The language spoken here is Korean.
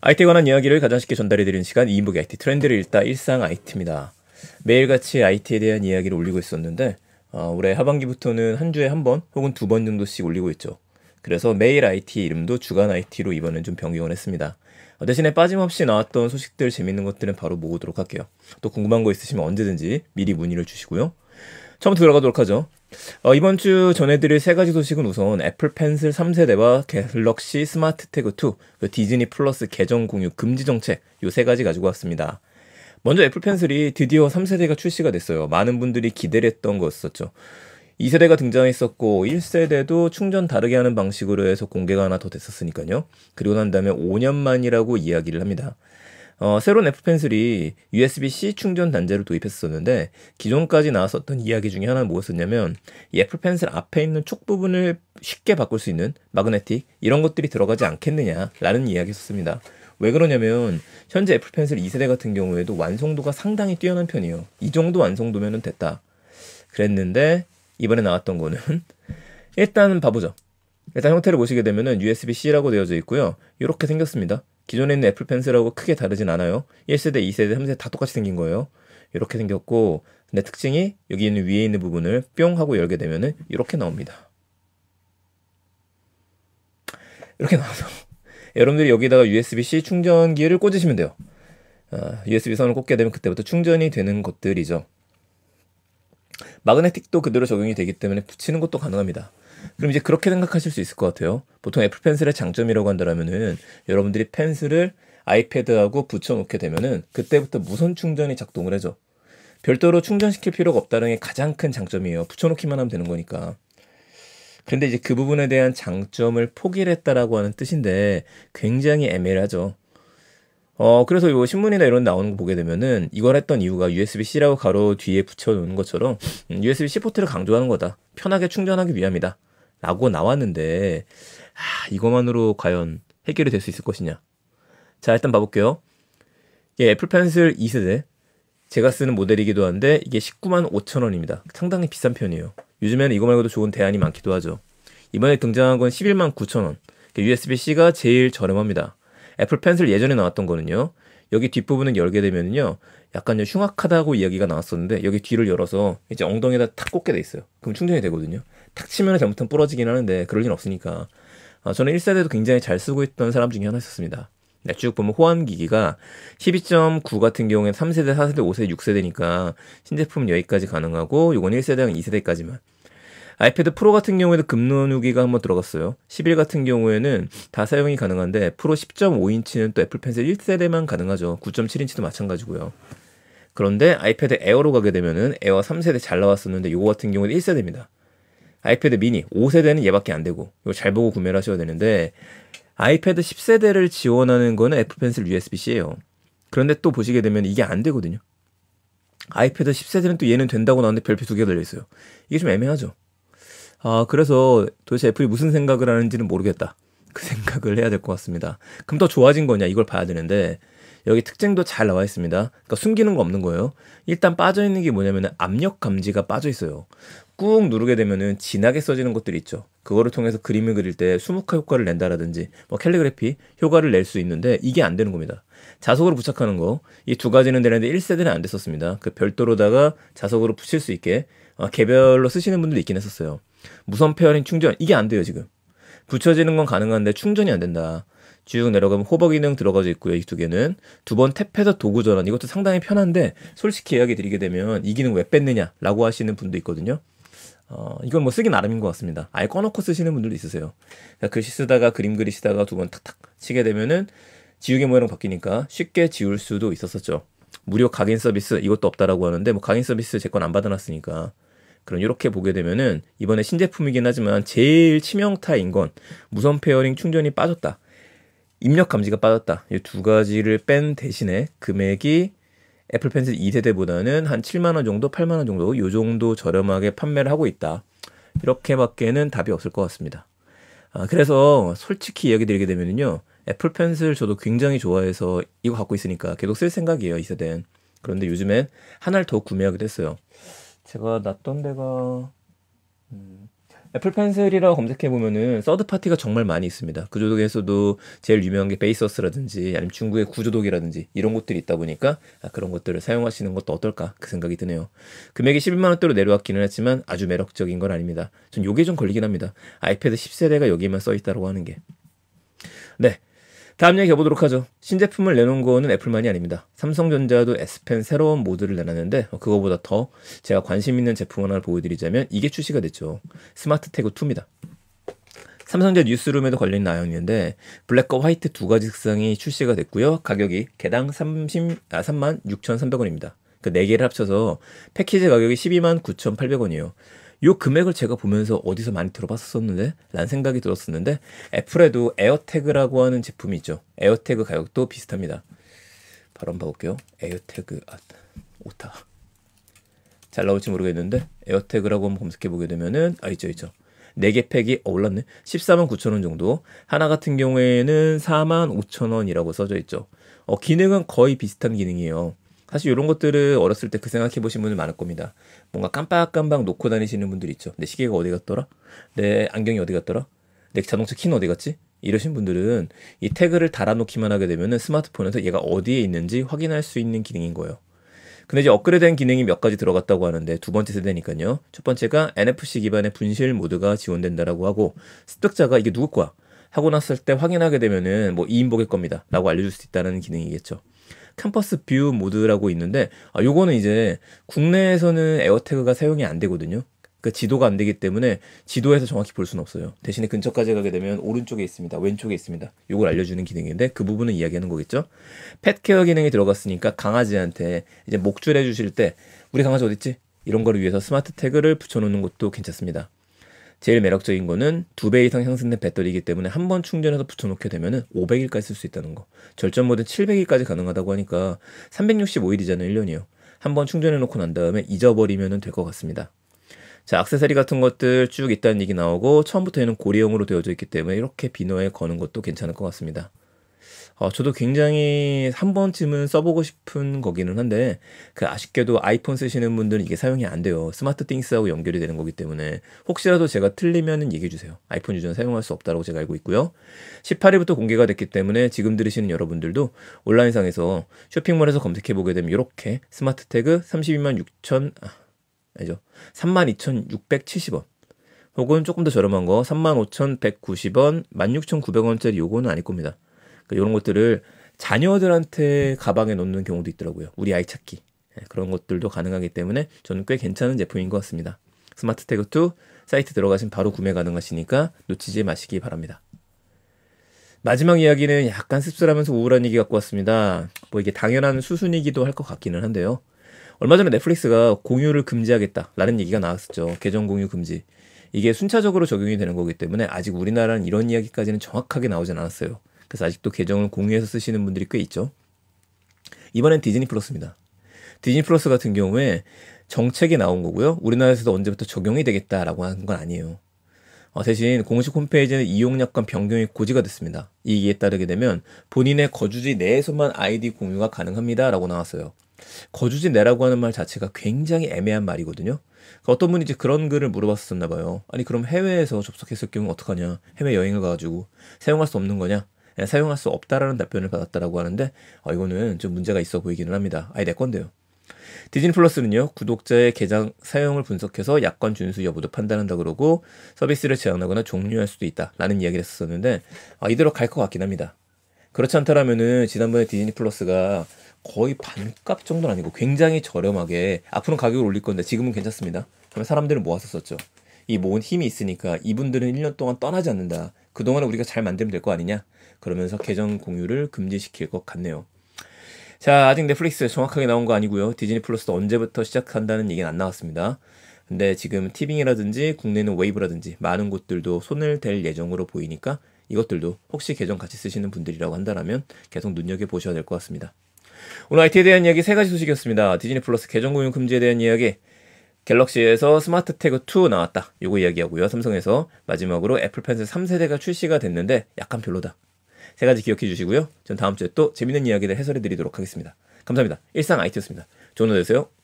IT에 관한 이야기를 가장 쉽게 전달해드리는 시간, 이인복의 IT 트렌드를 읽다 일상 IT입니다. 매일같이 IT에 대한 이야기를 올리고 있었는데, 어, 올해 하반기부터는 한 주에 한 번 혹은 두 번 정도씩 올리고 있죠. 그래서 매일 IT 이름도 주간 IT로 이번엔 좀 변경을 했습니다. 어, 대신에 빠짐없이 나왔던 소식들, 재밌는 것들은 바로 모으도록 할게요. 또 궁금한 거 있으시면 언제든지 미리 문의를 주시고요. 처음부터 들어가도록 하죠. 어, 이번 주 전해드릴 세 가지 소식은 우선 애플 펜슬 3세대와 갤럭시 스마트 태그 2, 디즈니 플러스 계정 공유 금지 정책 요 세 가지 가지고 왔습니다. 먼저 애플 펜슬이 드디어 3세대가 출시가 됐어요. 많은 분들이 기대를 했던 거였었죠. 2세대가 등장했었고 1세대도 충전 다르게 하는 방식으로 해서 공개가 하나 더 됐었으니까요. 그리고 난 다음에 5년 만이라고 이야기를 합니다. 어, 새로운 애플 펜슬이 USB-C 충전 단자를 도입했었는데 기존까지 나왔었던 이야기 중에 하나는 무엇이었냐면 이 애플 펜슬 앞에 있는 촉 부분을 쉽게 바꿀 수 있는 마그네틱 이런 것들이 들어가지 않겠느냐라는 이야기였습니다. 왜 그러냐면 현재 애플 펜슬 2세대 같은 경우에도 완성도가 상당히 뛰어난 편이에요. 이 정도 완성도면은 됐다. 그랬는데 이번에 나왔던 거는 일단 봐보죠. 일단 형태를 보시게 되면은 USB-C라고 되어져 있고요. 이렇게 생겼습니다. 기존에 있는 애플 펜슬하고 크게 다르진 않아요. 1세대, 2세대, 3세대 다 똑같이 생긴 거예요. 이렇게 생겼고 근데 특징이 여기 있는 위에 있는 부분을 뿅 하고 열게 되면은 이렇게 나옵니다. 이렇게 나와서 여러분들이 여기다가 USB-C 충전기를 꽂으시면 돼요. 아, USB 선을 꽂게 되면 그때부터 충전이 되는 것들이죠. 마그네틱도 그대로 적용이 되기 때문에 붙이는 것도 가능합니다. 그럼 이제 그렇게 생각하실 수 있을 것 같아요. 보통 애플 펜슬의 장점이라고 한다면은 여러분들이 펜슬을 아이패드하고 붙여놓게 되면은 그때부터 무선 충전이 작동을 해줘. 별도로 충전시킬 필요가 없다는 게 가장 큰 장점이에요. 붙여놓기만 하면 되는 거니까. 근데 이제 그 부분에 대한 장점을 포기를 했다라고 하는 뜻인데 굉장히 애매하죠. 어, 그래서 요 신문이나 이런 나오는 거 보게 되면은 이걸 했던 이유가 USB-C라고 가로 뒤에 붙여놓은 것처럼 음, USB-C 포트를 강조하는 거다. 편하게 충전하기 위함이다. 라고 나왔는데 아, 이것만으로 과연 해결이 될 수 있을 것이냐 자 일단 봐볼게요 예, 애플 펜슬 2세대 제가 쓰는 모델이기도 한데 이게 19만 5천 원입니다 상당히 비싼 편이에요 요즘에는 이거 말고도 좋은 대안이 많기도 하죠 이번에 등장한 건 11만 9천 원 USB-C가 제일 저렴합니다 애플 펜슬 예전에 나왔던 거는요 여기 뒷부분은 열게 되면요 약간 흉악하다고 이야기가 나왔었는데 여기 뒤를 열어서 이제 엉덩이에다 탁 꽂게 돼 있어요 그럼 충전이 되거든요 탁 치면 잘못하면 부러지긴 하는데 그럴 일 없으니까 아, 저는 1세대도 굉장히 잘 쓰고 있던 사람 중에 하나였습니다. 네, 쭉 보면 호환기기가 12.9 같은 경우에 3세대, 4세대, 5세대, 6세대니까 신제품 여기까지 가능하고 이건 1세대랑 2세대까지만 아이패드 프로 같은 경우에도 금론 후기가 한번 들어갔어요. 11 같은 경우에는 다 사용이 가능한데 프로 10.5인치는 또 애플 펜슬 1세대만 가능하죠. 9.7인치도 마찬가지고요. 그런데 아이패드 에어로 가게 되면은 에어 3세대 잘 나왔었는데 요거 같은 경우는 1세대입니다. 아이패드 미니 5세대는 얘밖에 안 되고 이거 잘 보고 구매를 하셔야 되는데 아이패드 10세대를 지원하는 거는 애플펜슬 USB-C예요. 그런데 또 보시게 되면 이게 안 되거든요. 아이패드 10세대는 또 얘는 된다고 나왔는데 별표 두 개가 달려있어요. 이게 좀 애매하죠. 아, 그래서 도대체 애플이 무슨 생각을 하는지는 모르겠다. 그 생각을 해야 될 것 같습니다. 그럼 더 좋아진 거냐? 이걸 봐야 되는데, 여기 특징도 잘 나와 있습니다. 그러니까 숨기는 거 없는 거예요. 일단 빠져 있는 게 뭐냐면 압력 감지가 빠져 있어요. 꾹 누르게 되면은 진하게 써지는 것들이 있죠. 그거를 통해서 그림을 그릴 때 수묵화 효과를 낸다라든지 뭐 캘리그래피 효과를 낼 수 있는데 이게 안 되는 겁니다. 자석으로 부착하는 거 이 두 가지는 되는데 1세대는 안 됐었습니다. 그 별도로다가 자석으로 붙일 수 있게 어, 개별로 쓰시는 분들도 있긴 했었어요. 무선 페어링 충전 이게 안 돼요 지금. 붙여지는 건 가능한데 충전이 안 된다. 쭉 내려가면 호버 기능 들어가져 있고요. 이 두 개는 두 번 탭해서 도구 전환 이것도 상당히 편한데 솔직히 이야기 드리게 되면 이 기능 왜 뺐느냐라고 하시는 분도 있거든요. 어, 이건 뭐 쓰기 나름인 것 같습니다. 아예 꺼놓고 쓰시는 분들도 있으세요. 그러니 글씨 쓰다가 그림 그리시다가 두 번 탁탁 치게 되면은 지우개 모양 으로 바뀌니까 쉽게 지울 수도 있었었죠. 무료 각인 서비스 이것도 없다라고 하는데 뭐 각인 서비스 제 건 안 받아놨으니까 그럼 이렇게 보게 되면은 이번에 신제품이긴 하지만 제일 치명타인 건 무선 페어링 충전이 빠졌다. 입력 감지가 빠졌다. 이 두 가지를 뺀 대신에 금액이 애플 펜슬 2세대보다는 한 7만 원 정도, 8만 원 정도 요 정도 저렴하게 판매를 하고 있다. 이렇게밖에는 답이 없을 것 같습니다. 아, 그래서 솔직히 이야기 드리게 되면요. 애플 펜슬 저도 굉장히 좋아해서 이거 갖고 있으니까 계속 쓸 생각이에요, 2세대는 그런데 요즘엔 하나를 더 구매하게 됐어요. 제가 놨던 데가 음, 애플 펜슬이라고 검색해 보면은 서드 파티가 정말 많이 있습니다. 그 조독에서도 제일 유명한 게 베이서스라든지 아니면 중국의 구조독이라든지 이런 것들이 있다 보니까 아, 그런 것들을 사용하시는 것도 어떨까 그 생각이 드네요. 금액이 11만 원대로 내려왔기는 했지만 아주 매력적인 건 아닙니다. 전 요게 좀 걸리긴 합니다. 아이패드 10세대가 여기만 써 있다고 하는 게. 네, 다음 얘기 해보도록 하죠. 신제품을 내놓은 거는 애플만이 아닙니다. 삼성전자도 S펜 새로운 모드를 내놨는데 어, 그거보다 더 제가 관심 있는 제품 하나 를 보여드리자면 이게 출시가 됐죠. 스마트 태그 2입니다. 삼성전자 뉴스룸에도 걸린 나연이는데 블랙과 화이트 두 가지 색상이 출시가 됐고요. 가격이 개당 30, 아, 3 6,300원입니다. 그 그러니까 4개를 합쳐서 패키지 가격이 1 2 9,800원이에요. 요 금액을 제가 보면서 어디서 많이 들어봤었는데 라는 생각이 들었었는데 애플에도 에어태그라고 하는 제품이 있죠. 에어태그 가격도 비슷합니다. 바로 한번 봐볼게요. 에어태그 아, 오타 잘 나올지 모르겠는데 에어태그라고 한번 검색해 보게 되면은 아 있죠 있죠. 4개 팩이 어, 올랐네. 1 4 9 0 0 0원 정도. 하나 같은 경우에는 4 5 0 0 0 원이라고 써져 있죠. 어, 기능은 거의 비슷한 기능이에요. 사실 이런 것들을 어렸을 때 그 생각해 보신 분들 많을 겁니다. 뭔가 깜빡깜빡 놓고 다니시는 분들 있죠. 내 시계가 어디 갔더라? 내 안경이 어디 갔더라? 내 자동차 키는 어디 갔지? 이러신 분들은 이 태그를 달아놓기만 하게 되면 스마트폰에서 얘가 어디에 있는지 확인할 수 있는 기능인 거예요. 근데 이제 업그레이드된 기능이 몇 가지 들어갔다고 하는데 두 번째 세대니까요. 첫 번째가 NFC 기반의 분실 모드가 지원된다라고 하고 습득자가 이게 누구 거야? 하고 났을 때 확인하게 되면은 뭐이인복일 겁니다. 라고 알려줄 수 있다는 기능이겠죠. 캠퍼스 뷰 모드라고 있는데 아, 요거는 이제 국내에서는 에어태그가 사용이 안 되거든요. 그 지도가 안 되기 때문에 지도에서 정확히 볼 수는 없어요. 대신에 근처까지 가게 되면 오른쪽에 있습니다. 왼쪽에 있습니다. 요걸 알려주는 기능인데 그 부분은 이야기하는 거겠죠. 펫 케어 기능이 들어갔으니까 강아지한테 이제 목줄 해주실 때 우리 강아지 어딨지? 이런 거를 위해서 스마트 태그를 붙여놓는 것도 괜찮습니다. 제일 매력적인 거는 두 배 이상 향상된 배터리이기 때문에 한 번 충전해서 붙여놓게 되면은 500일까지 쓸 수 있다는 거. 절전 모드 700일까지 가능하다고 하니까 365일이잖아요, 1년이요. 한 번 충전해놓고 난 다음에 잊어버리면 될 것 같습니다. 자, 악세사리 같은 것들 쭉 있다는 얘기 나오고 처음부터 얘는 고리형으로 되어져 있기 때문에 이렇게 비너에 거는 것도 괜찮을 것 같습니다. 어, 저도 굉장히 한 번쯤은 써보고 싶은 거기는 한데 그 아쉽게도 아이폰 쓰시는 분들은 이게 사용이 안 돼요. 스마트 띵스하고 연결이 되는 거기 때문에 혹시라도 제가 틀리면 얘기해 주세요. 아이폰 유저는 사용할 수 없다고 제가 알고 있고요. 18일부터 공개가 됐기 때문에 지금 들으시는 여러분들도 온라인상에서 쇼핑몰에서 검색해 보게 되면 이렇게 스마트 태그 32만 6천 아, 아니죠. 32,670원 혹은 조금 더 저렴한 거 35,190원, 16,900원짜리 요거는 아닐 겁니다. 그러니까 이런 것들을 자녀들한테 가방에 넣는 경우도 있더라고요. 우리 아이 찾기. 예, 그런 것들도 가능하기 때문에 저는 꽤 괜찮은 제품인 것 같습니다. 스마트 태그 2 사이트 들어가시면 바로 구매 가능하시니까 놓치지 마시기 바랍니다. 마지막 이야기는 약간 씁쓸하면서 우울한 얘기 갖고 왔습니다. 뭐 이게 당연한 수순이기도 할 것 같기는 한데요. 얼마 전에 넷플릭스가 공유를 금지하겠다라는 얘기가 나왔었죠. 계정 공유 금지. 이게 순차적으로 적용이 되는 거기 때문에 아직 우리나라는 이런 이야기까지는 정확하게 나오진 않았어요. 그래서 아직도 계정을 공유해서 쓰시는 분들이 꽤 있죠. 이번엔 디즈니 플러스입니다. 디즈니 플러스 같은 경우에 정책이 나온 거고요. 우리나라에서도 언제부터 적용이 되겠다라고 하는 건 아니에요. 어, 대신 공식 홈페이지는 이용약관 변경이 고지가 됐습니다. 이에 따르게 되면 본인의 거주지 내에서만 아이디 공유가 가능합니다라고 나왔어요. 거주지 내라고 하는 말 자체가 굉장히 애매한 말이거든요. 그러니까 어떤 분이 이제 그런 글을 물어봤었나 봐요. 아니 그럼 해외에서 접속했을 경우 어떡하냐? 해외 여행을 가가지고 사용할 수 없는 거냐? 예, 사용할 수 없다라는 답변을 받았다라고 하는데 어, 이거는 좀 문제가 있어 보이기는 합니다. 아예 내 건데요. 디즈니 플러스는요 구독자의 계정 사용을 분석해서 약관 준수 여부도 판단한다 그러고 서비스를 제한하거나 종료할 수도 있다라는 이야기를 했었는데 아, 이대로 갈 것 같긴 합니다. 그렇지 않다라면은 지난번에 디즈니 플러스가 거의 반값 정도는 아니고 굉장히 저렴하게 앞으로는 가격을 올릴 건데 지금은 괜찮습니다. 하면 사람들을 모았었었죠. 이 모은 힘이 있으니까 이분들은 1년 동안 떠나지 않는다. 그동안 우리가 잘 만들면 될 거 아니냐? 그러면서 계정 공유를 금지시킬 것 같네요. 자, 아직 넷플릭스 정확하게 나온 거 아니고요. 디즈니 플러스도 언제부터 시작한다는 얘기는 안 나왔습니다. 근데 지금 티빙이라든지 국내는 웨이브라든지 많은 곳들도 손을 댈 예정으로 보이니까 이것들도 혹시 계정 같이 쓰시는 분들이라고 한다면 계속 눈여겨보셔야 될 것 같습니다. 오늘 IT에 대한 이야기 세 가지 소식이었습니다. 디즈니 플러스 계정 공유 금지에 대한 이야기, 갤럭시에서 스마트 태그 2 나왔다. 요거 이야기하고요. 삼성에서 마지막으로 애플 펜슬 3세대가 출시가 됐는데 약간 별로다. 세 가지 기억해 주시고요. 전 다음 주에 또 재밌는 이야기를 해설해 드리도록 하겠습니다. 감사합니다. 일상 IT였습니다. 좋은 하루 되세요.